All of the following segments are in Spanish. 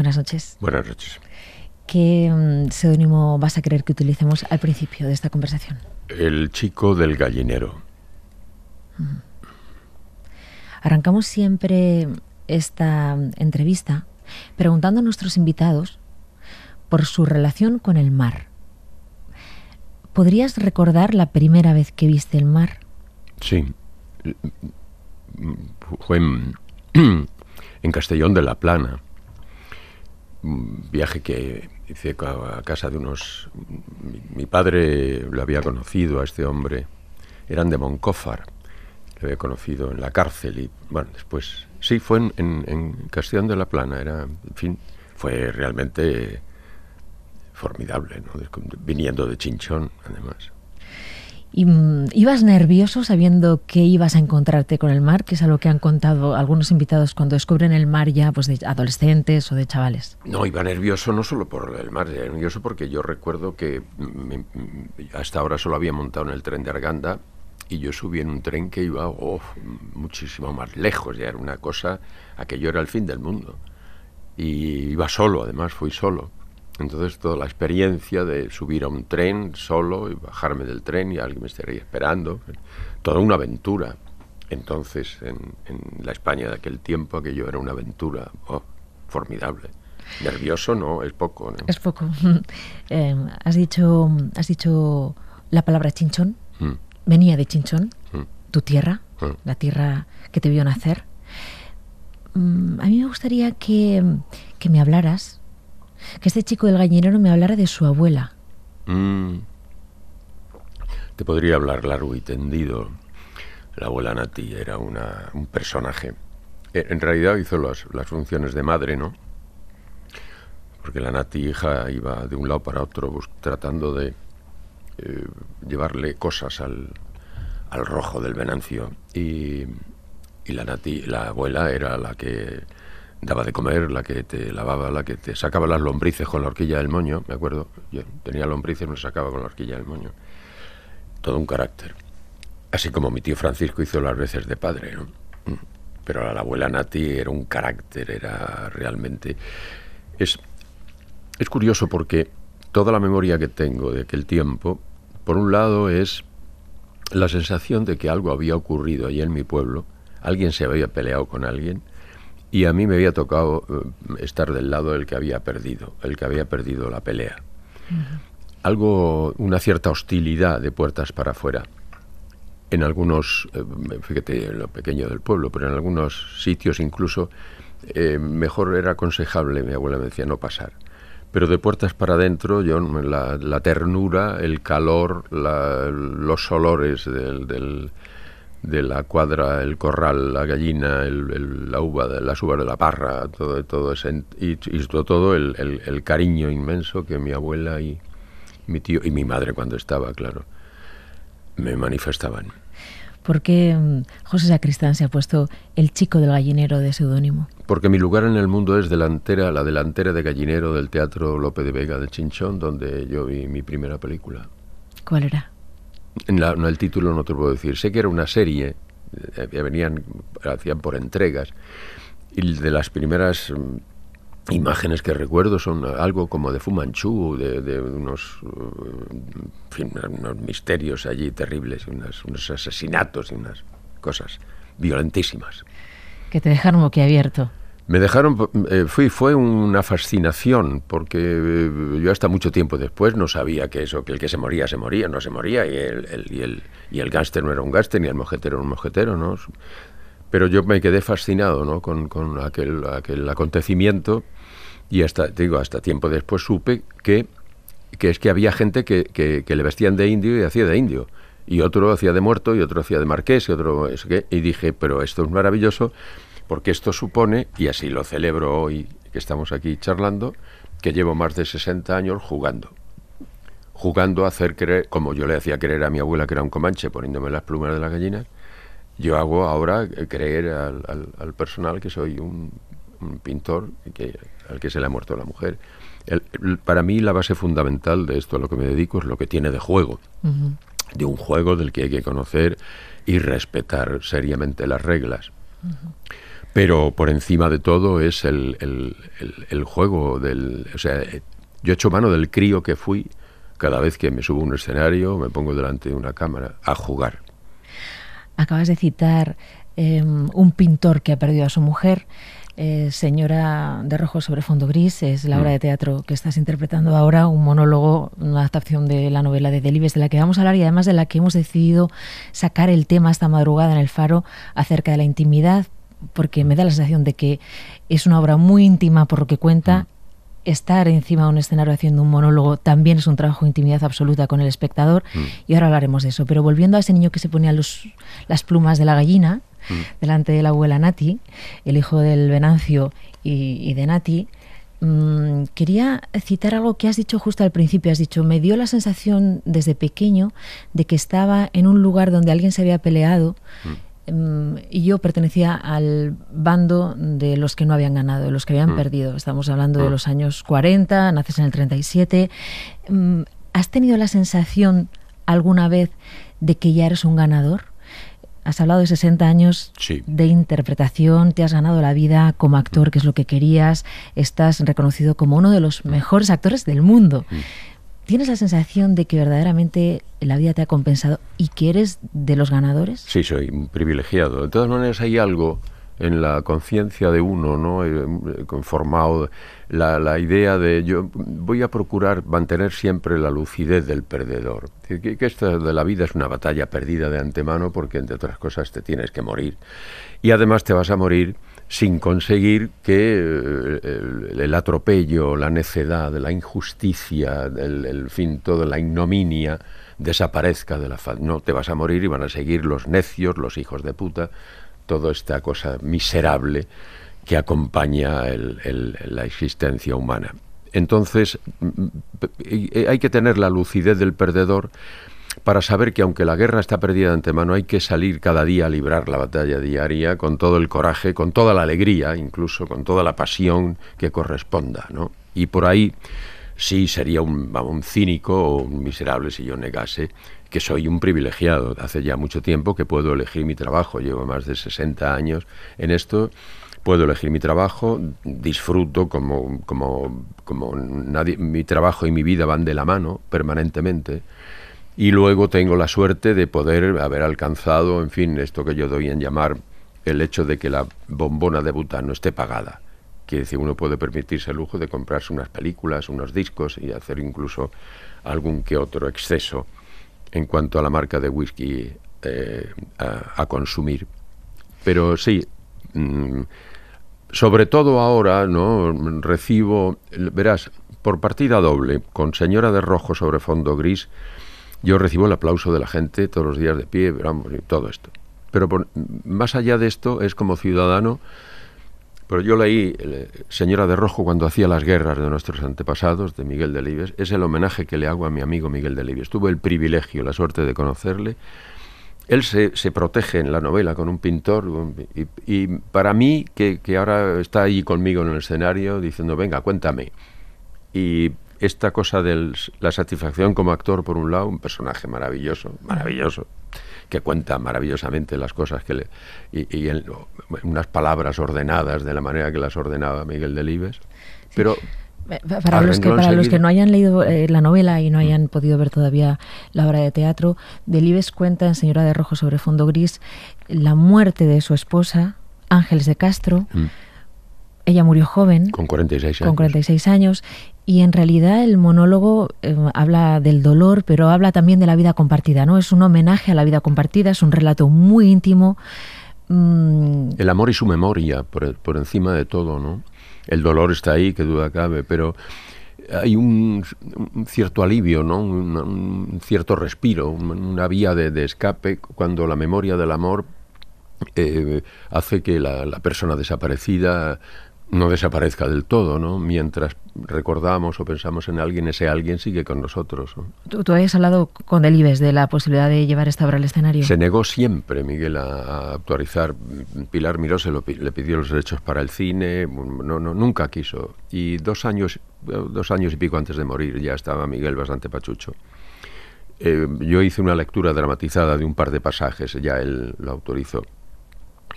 Buenas noches. Buenas noches. ¿Qué mm, seudónimo vas a querer que utilicemos al principio de esta conversación? El chico del gallinero. Mm. Arrancamos siempre esta entrevista preguntando a nuestros invitados por su relación con el mar. ¿Podrías recordar la primera vez que viste el mar? Sí. Fue en Castellón de la Plana viaje que hice a casa de unos... Mi, padre lo había conocido a este hombre, eran de Moncófar, lo había conocido en la cárcel y, bueno, después... Sí, fue en, Castellón de la Plana, era, en fin, fue realmente formidable, viniendo de Chinchón, además. Mm, ¿Ibas nervioso sabiendo que ibas a encontrarte con el mar? Que es a lo que han contado algunos invitados cuando descubren el mar ya pues, de adolescentes o de chavales. No, iba nervioso no solo por el mar, iba nervioso porque yo recuerdo que hasta ahora solo había montado en el tren de Arganda y yo subí en un tren que iba muchísimo más lejos, ya era una cosa, yo era el fin del mundo. Y iba solo, además fui solo. Entonces toda la experiencia de subir a un tren solo y bajarme del tren y alguien me estaría esperando, eh, toda una aventura. Entonces en, la España de aquel tiempo aquello era una aventura oh, formidable. Nervioso no, es poco. Es poco. Eh, has, dicho, has dicho la palabra chinchón. Mm. Venía de chinchón, mm. tu tierra, mm. la tierra que te vio nacer. a mí me gustaría que, que me hablaras que este chico del gallinero me hablara de su abuela. Mm. Te podría hablar largo y tendido. La abuela Nati era un personaje. Eh, en realidad hizo las, funciones de madre, ¿no? Porque la Nati hija iba de un lado para otro tratando de eh, llevarle cosas al, rojo del Venancio. Y, y la, nati, la abuela era la que daba de comer, la que te lavaba, la que te sacaba las lombrices con la horquilla del moño, me acuerdo, yo tenía lombrices, me las sacaba con la horquilla del moño. Todo un carácter. Así como mi tío Francisco hizo las veces de padre, ¿no? Pero la abuela Nati era un carácter, era realmente... Es, es curioso porque toda la memoria que tengo de aquel tiempo, por un lado es la sensación de que algo había ocurrido allí en mi pueblo, alguien se había peleado con alguien, y a mí me había tocado eh, estar del lado del que había perdido, el que había perdido la pelea. Algo, una cierta hostilidad de puertas para afuera. En algunos, eh, fíjate, en lo pequeño del pueblo, pero en algunos sitios incluso eh, mejor era aconsejable, mi abuela me decía, no pasar. Pero de puertas para adentro, yo, la, ternura, el calor, los olores del de la cuadra, el corral, la gallina, el, la uva, las uvas de la parra, todo, todo ese, y, todo el, cariño inmenso que mi abuela y mi tío y mi madre cuando estaba, claro, me manifestaban. ¿Por qué mm, José Sacristán se ha puesto el chico del gallinero de seudónimo? Porque mi lugar en el mundo es delantera, la delantera de gallinero del Teatro Lope de Vega de Chinchón, donde yo vi mi primera película. ¿Cuál era? no, el título no te puedo decir. Sé que era una serie, eh, venían, hacían por entregas, y de las primeras mm, imágenes que recuerdo son algo como de Fumanchu, de, de unos, mm, unos misterios allí terribles, unas, unos asesinatos y unas cosas violentísimas. Que te dejaron abierto. Me dejaron, eh, fui, fue una fascinación, porque eh, yo hasta mucho tiempo después no sabía que eso, que el que se moría, se moría, no se moría, y el, y el, y gángster no era un gángster, ni el mojetero era un mojetero, ¿no? Pero yo me quedé fascinado, ¿no? Con, con aquel, acontecimiento, y hasta, digo, hasta tiempo después supe que, es que había gente que, le vestían de indio y hacía de indio y otro hacía de muerto, y otro hacía de marqués, y otro... Y dije, pero esto es maravilloso, porque esto supone, y así lo celebro hoy que estamos aquí charlando, que llevo más de 60 años jugando. Jugando a hacer creer, como yo le hacía creer a mi abuela que era un comanche poniéndome las plumas de las gallinas, yo hago ahora eh, creer al, personal que soy un, pintor que, al que se le ha muerto la mujer. para mí la base fundamental de esto a lo que me dedico es lo que tiene de juego. De un juego del que hay que conocer y respetar seriamente las reglas. Pero por encima de todo es el, juego del... O sea, yo echo mano del crío que fui cada vez que me subo a un escenario, me pongo delante de una cámara a jugar. Acabas de citar em, un pintor que ha perdido a su mujer. Eh, señora de Rojo sobre Fondo Gris, es la mm. obra de teatro que estás interpretando ahora, un monólogo, una adaptación de la novela de Delibes, de la que vamos a hablar y además de la que hemos decidido sacar el tema esta madrugada en el faro acerca de la intimidad, porque me da la sensación de que es una obra muy íntima por lo que cuenta. Mm. Estar encima de un escenario haciendo un monólogo también es un trabajo de intimidad absoluta con el espectador mm. y ahora hablaremos de eso. Pero volviendo a ese niño que se ponía los, las plumas de la gallina mm. delante de la abuela Nati, el hijo del Venancio y, de Nati, quería citar algo que has dicho justo al principio. Has dicho, me dio la sensación desde pequeño de que estaba en un lugar donde alguien se había peleado y yo pertenecía al bando de los que no habían ganado, de los que habían mm. perdido. Estamos hablando de mm. los años 40, naces en el 37. Mm, ¿Has tenido la sensación alguna vez de que ya eres un ganador? Has hablado de 60 años de interpretación, te has ganado la vida como actor, que es lo que querías, estás reconocido como uno de los mejores actores del mundo. ¿Tienes la sensación de que verdaderamente la vida te ha compensado y que eres de los ganadores? Sí, soy privilegiado. De todas maneras, hay algo en la conciencia de uno, ¿no? Eh, conformado, la, idea de yo voy a procurar mantener siempre la lucidez del perdedor. Que, que esta de la vida es una batalla perdida de antemano porque, entre otras cosas, te tienes que morir. Y además te vas a morir sin conseguir que eh, el, atropello, la necedad, la injusticia, el, fin, toda la ignominia desaparezca de la faz. No, te vas a morir y van a seguir los necios, los hijos de puta, toda esta cosa miserable que acompaña la existencia humana. Entonces, eh, hay que tener la lucidez del perdedor para saber que aunque la guerra está perdida de antemano, hay que salir cada día a librar la batalla diaria con todo el coraje, con toda la alegría, incluso con toda la pasión que corresponda, ¿no? Y por ahí sí sería un, cínico o un miserable si yo negase que soy un privilegiado. Hace ya mucho tiempo que puedo elegir mi trabajo, llevo más de 60 años en esto puedo elegir mi trabajo, disfruto como, como, como nadie, mi trabajo y mi vida van de la mano permanentemente y luego tengo la suerte de poder haber alcanzado, en fin, esto que yo doy en llamar el hecho de que la bombona de Bután no esté pagada. ...que decir, uno puede permitirse el lujo de comprarse unas películas, unos discos y hacer incluso algún que otro exceso en cuanto a la marca de whisky eh, a, consumir. Pero sí, mm, sobre todo ahora, ¿no? Recibo, verás, por partida doble, con Señora de Rojo sobre fondo gris, yo recibo el aplauso de la gente todos los días de pie, vamos, todo esto. Pero más allá de esto, es como ciudadano. Pero yo leí eh, Señora de Rojo cuando hacía las guerras de nuestros antepasados, de Miguel de Libes. Es el homenaje que le hago a mi amigo Miguel de Libes. Tuve el privilegio, la suerte de conocerle. Él se, protege en la novela con un pintor y, para mí, que, que, ahora está ahí conmigo en el escenario diciendo, venga, cuéntame. Y esta cosa de la satisfacción como actor, por un lado, un personaje maravilloso, maravilloso, que cuenta maravillosamente las cosas que le. y, unas palabras ordenadas de la manera que las ordenaba Miguel Delibes. Pero. Para, los que, para los que, no hayan leído eh, la novela y no mm. hayan podido ver todavía la obra de teatro, Delibes cuenta en Señora de Rojo sobre Fondo Gris la muerte de su esposa, Ángeles de Castro. Mm. Ella murió joven. Con 46 años. Con 46 años. Y en realidad el monólogo eh, habla del dolor, pero habla también de la vida compartida, ¿no? Es un homenaje a la vida compartida, es un relato muy íntimo. Mm, el amor y su memoria, por, por encima de todo, ¿no? El dolor está ahí, que duda cabe, pero hay un, cierto alivio, ¿no? un, cierto respiro, una vía de, escape cuando la memoria del amor eh, hace que la, la persona desaparecida no desaparezca del todo, ¿no? Mientras recordamos o pensamos en alguien, ese alguien sigue con nosotros. ¿Tú, habías hablado con Delibes de la posibilidad de llevar esta obra al escenario? Se negó siempre, Miguel, a, actualizar. Pilar Miró se lo, le pidió los derechos para el cine, no, no, nunca quiso. Y dos años, dos años y pico antes de morir ya estaba Miguel bastante pachucho. Eh, yo hice una lectura dramatizada de un par de pasajes, ya él lo autorizó.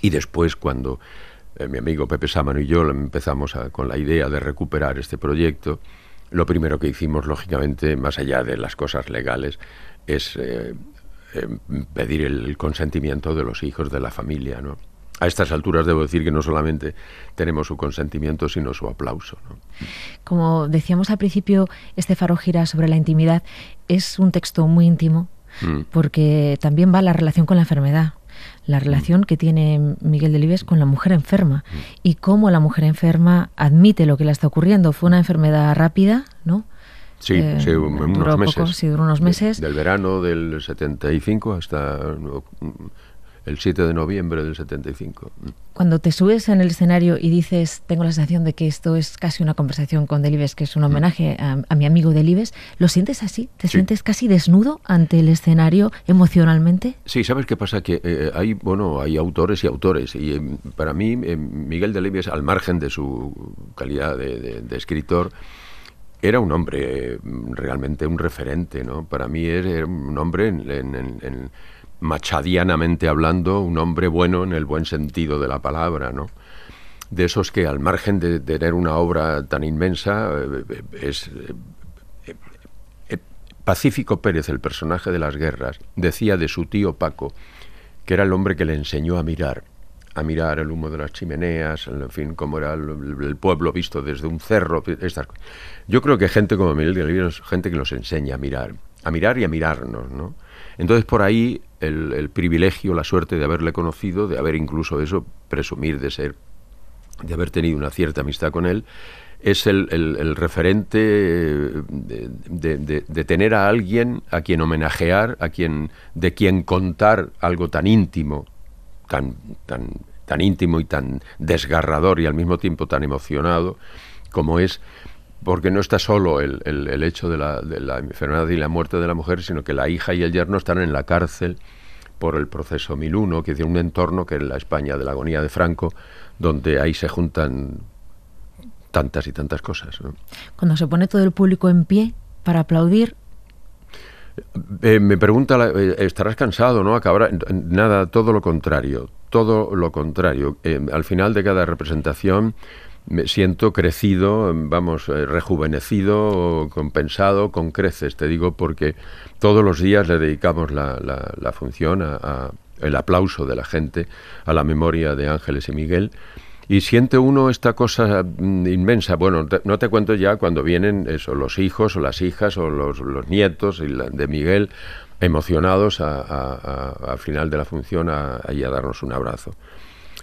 Y después, cuando eh, mi amigo Pepe Sámano y yo empezamos con la idea de recuperar este proyecto, lo primero que hicimos, lógicamente, más allá de las cosas legales, es eh, eh, pedir el consentimiento de los hijos de la familia. A estas alturas debo decir que no solamente tenemos su consentimiento, sino su aplauso. Como decíamos al principio, este faro gira sobre la intimidad. Es un texto muy íntimo, mm. porque también va la relación con la enfermedad la mm. relación que tiene Miguel Delibes con la mujer enferma mm. y cómo la mujer enferma admite lo que le está ocurriendo. Fue una enfermedad rápida, ¿no? Sí, eh, sí unos meses. unos meses. del verano del 75 hasta el 7 de noviembre del 75. Mm. Cuando te subes en el escenario y dices, tengo la sensación de que esto es casi una conversación con Delibes, que es un mm. homenaje a, mi amigo Delibes, ¿lo sientes así? ¿Te sientes casi desnudo ante el escenario emocionalmente? Sí, ¿sabes qué pasa? Que eh, hay, bueno, hay autores y autores, y em, para mí em, Miguel Delibes, al margen de su calidad de, escritor, era un hombre em, realmente un referente, ¿no? Para mí era un hombre en, en machadianamente hablando, un hombre bueno en el buen sentido de la palabra, ¿no? De esos que al margen de tener una obra tan inmensa, eh, es... Eh, eh, Pacífico Pérez, el personaje de las guerras, decía de su tío Paco, que era el hombre que le enseñó a mirar, a mirar el humo de las chimeneas, en fin, cómo era el, pueblo visto desde un cerro. Estas Yo creo que gente como Miguel de es gente que nos enseña a mirar, a mirar y a mirarnos, ¿no? Entonces, por ahí el, privilegio, la suerte de haberle conocido, de haber incluso eso, presumir de ser, de haber tenido una cierta amistad con él, es el, referente eh, de, tener a alguien a quien homenajear, a quien, de quien contar algo tan íntimo, tan, tan, tan íntimo y tan desgarrador y al mismo tiempo tan emocionado, como es porque no está solo el, el, hecho de la, enfermedad y la muerte de la mujer, sino que la hija y el yerno están en la cárcel por el proceso 1001, que es un entorno que es la España de la agonía de Franco, donde ahí se juntan tantas y tantas cosas. Cuando se pone todo el público en pie para aplaudir, eh, eh, me pregunta, eh, estarás cansado, ¿no? Acabará. Nada, todo lo contrario. Todo lo contrario. al final de cada representación me siento crecido, vamos, eh, rejuvenecido, compensado con creces, te digo, porque todos los días le dedicamos la, función a, el aplauso de la gente a la memoria de Ángeles y Miguel. Y siente uno esta cosa mm, inmensa. Bueno, no te cuento ya cuando vienen los hijos o las hijas o los, nietos de Miguel emocionados al final de la función a, a darnos un abrazo.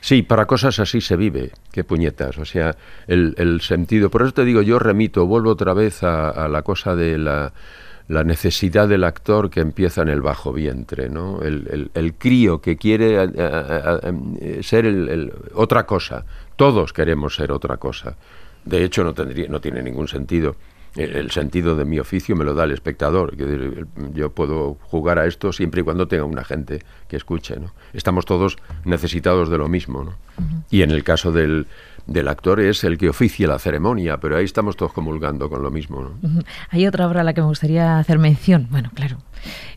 Sí, para cosas así se vive, qué puñetas. O sea, el, sentido. Por eso te digo, yo remito, vuelvo otra vez a, la cosa de la, necesidad del actor que empieza en el bajo vientre, ¿no? El, crío que quiere ser otra cosa. Todos queremos ser otra cosa. De hecho, no, tendría, no tiene ningún sentido el, sentido de mi oficio me lo da el espectador. yo puedo jugar a esto siempre y cuando tenga una gente que escuche. ¿no? Estamos todos necesitados de lo mismo. ¿no? Y en el caso del, del actor es el que oficia la ceremonia, pero ahí estamos todos comulgando con lo mismo. Hay otra obra a la que me gustaría hacer mención. Bueno, claro,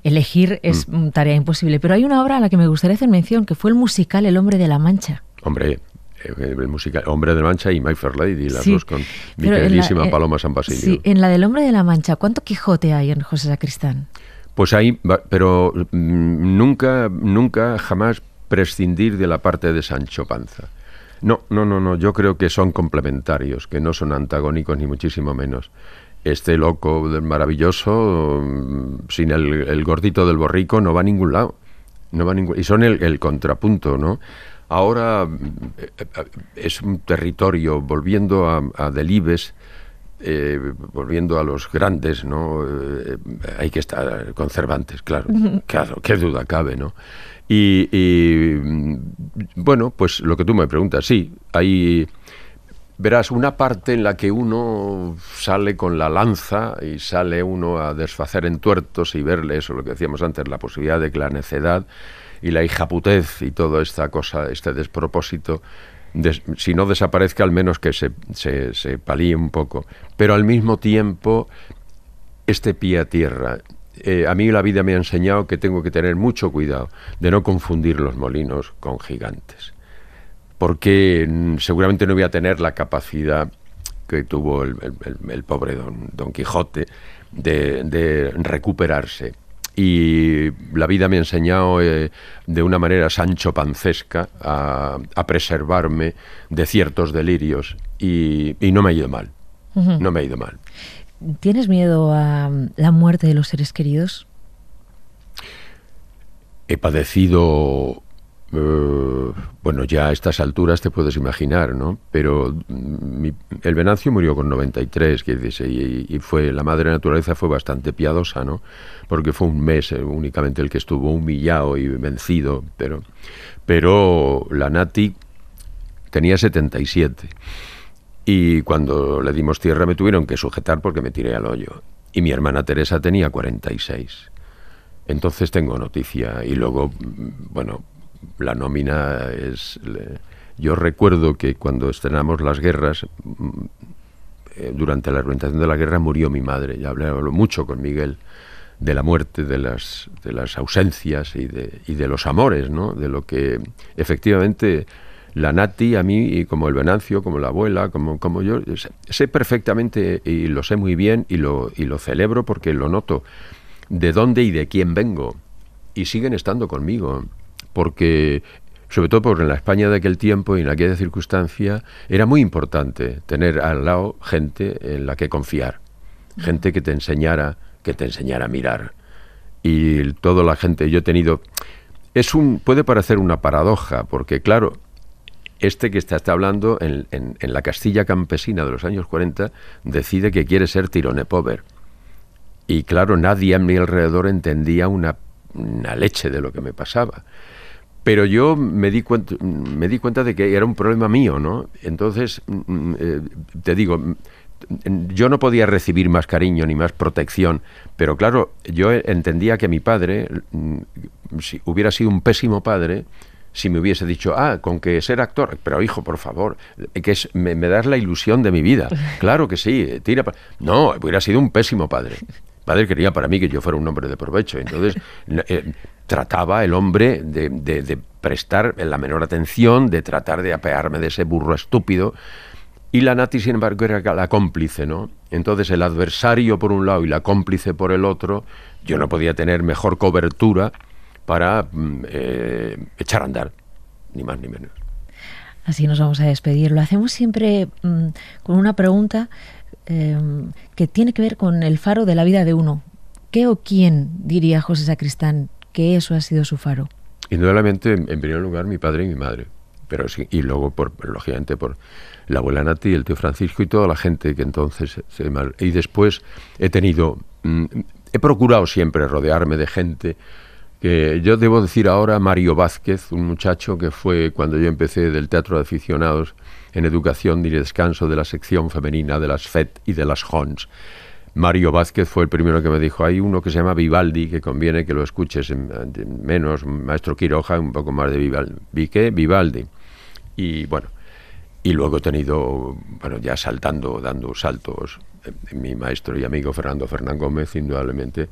elegir es mm. tarea imposible, pero hay una obra a la que me gustaría hacer mención, que fue el musical El hombre de la mancha. Hombre, eh, el musical Hombre de la Mancha y My Fair Lady, las dos con mi Paloma eh, San Basilio. en la del Hombre de la Mancha, ¿cuánto Quijote hay en José Sacristán? Pues hay, pero mm, nunca, nunca, jamás prescindir de la parte de Sancho Panza. No, no, no, no, yo creo que son complementarios, que no son antagónicos ni muchísimo menos este loco maravilloso, mm, sin el, gordito del borrico, no va a ningún lado. No va y son el contrapunto, ¿no? Ahora eh, es un territorio, volviendo a, Delibes, eh, volviendo a los grandes, ¿no? Eh, hay que estar conservantes, claro, claro, qué duda cabe, ¿no? Y, y, bueno, pues lo que tú me preguntas, sí, hay, verás, una parte en la que uno sale con la lanza y sale uno a desfacer en tuertos y verle eso, lo que decíamos antes, la posibilidad de que la necedad y la hijaputez y toda esta cosa, este despropósito, si no desaparezca, al menos que se, se, palíe un poco. Pero al mismo tiempo, este pie a tierra, eh, a mí la vida me ha enseñado que tengo que tener mucho cuidado de no confundir los molinos con gigantes, porque mm, seguramente no voy a tener la capacidad que tuvo el, pobre don, don Quijote de, de recuperarse y la vida me ha enseñado eh, de una manera sancho pancesca a, preservarme de ciertos delirios y, no me ha ido mal, no me ha ido mal. ¿Tienes miedo a la muerte de los seres queridos? He padecido eh, bueno, ya a estas alturas te puedes imaginar, ¿no? Pero mm, el Venancio murió con 93, que dice, y, fue, la madre naturaleza fue bastante piadosa, ¿no? Porque fue un mes eh, únicamente el que estuvo humillado y vencido, pero, pero la Nati tenía 77. Y cuando le dimos tierra me tuvieron que sujetar porque me tiré al hoyo. Y mi hermana Teresa tenía 46. Entonces tengo noticia y luego, mm, bueno, la nómina es... Yo recuerdo que cuando estrenamos las guerras, mm, eh, durante la reventación de la guerra murió mi madre. Ya hablé, mucho con Miguel de la muerte, de las, de las ausencias y de, los amores, ¿no? De lo que efectivamente la Nati a mí, y como el Venancio, como la abuela, como, como yo, sé, sé, perfectamente y lo sé muy bien y lo, y lo celebro porque lo noto, de dónde y de quién vengo. Y siguen estando conmigo porque sobre todo porque en la España de aquel tiempo y en aquella circunstancia era muy importante tener al lado gente en la que confiar, gente que te enseñara, que te enseñara a mirar. Y toda la gente, yo he tenido es un puede parecer una paradoja, porque claro, este que está, está hablando en, la Castilla campesina de los años 40 decide que quiere ser tirone pover. Y claro, nadie a mi alrededor entendía una una leche de lo que me pasaba. Pero yo me di, cuenta, me di cuenta de que era un problema mío, ¿no? Entonces, mm, mm, eh, te digo, mm, yo no podía recibir más cariño ni más protección, pero claro, yo entendía que mi padre si hubiera sido un pésimo padre si me hubiese dicho, ah, con que ser actor, pero hijo, por favor, eh, que es, me, das la ilusión de mi vida. Claro que sí, tira. No, hubiera sido un pésimo padre padre quería para mí que yo fuera un hombre de provecho. Entonces, eh, trataba el hombre de, prestar la menor atención, de tratar de apearme de ese burro estúpido. Y la Nati, sin embargo, era la cómplice, ¿no? Entonces, el adversario por un lado y la cómplice por el otro, yo no podía tener mejor cobertura para mm, eh, echar a andar, ni más ni menos. Así nos vamos a despedir. Lo hacemos siempre mm, con una pregunta Em, que tiene que ver con el faro de la vida de uno. ¿Qué o quién diría José Sacristán que eso ha sido su faro? Indudablemente, en primer lugar, mi padre y mi madre. Pero y luego, por, lógicamente, por la abuela Nati, el tío Francisco y toda la gente que entonces... y después he tenido... Mm, he procurado siempre rodearme de gente yo debo decir ahora Mario Vázquez, un muchacho que fue cuando yo empecé del Teatro de Aficionados en Educación y Descanso de la sección femenina de las FED y de las HONS. Mario Vázquez fue el primero que me dijo, hay uno que se llama Vivaldi, que conviene que lo escuches menos, maestro Quiroja, un poco más de Vivaldi. Vivaldi. Y bueno, y luego he tenido, bueno, ya saltando, dando saltos eh, mi maestro y amigo Fernando Fernán Gómez, indudablemente,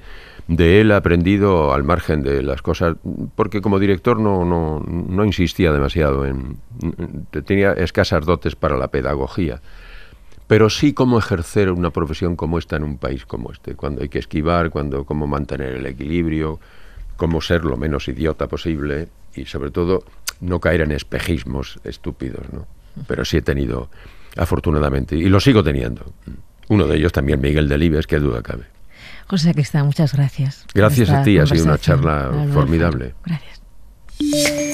de él he aprendido al margen de las cosas, porque como director no, insistía demasiado, en, tenía escasas dotes para la pedagogía pero sí cómo ejercer una profesión como esta en un país como este, cuando hay que esquivar, cuando cómo mantener el equilibrio, cómo ser lo menos idiota posible y sobre todo no caer en espejismos estúpidos, ¿no? Pero sí he tenido afortunadamente y lo sigo teniendo. Uno de ellos también Miguel Delibes, que duda cabe. José Cristán, muchas gracias. Gracias a ti, ha sido una charla formidable. Gracias.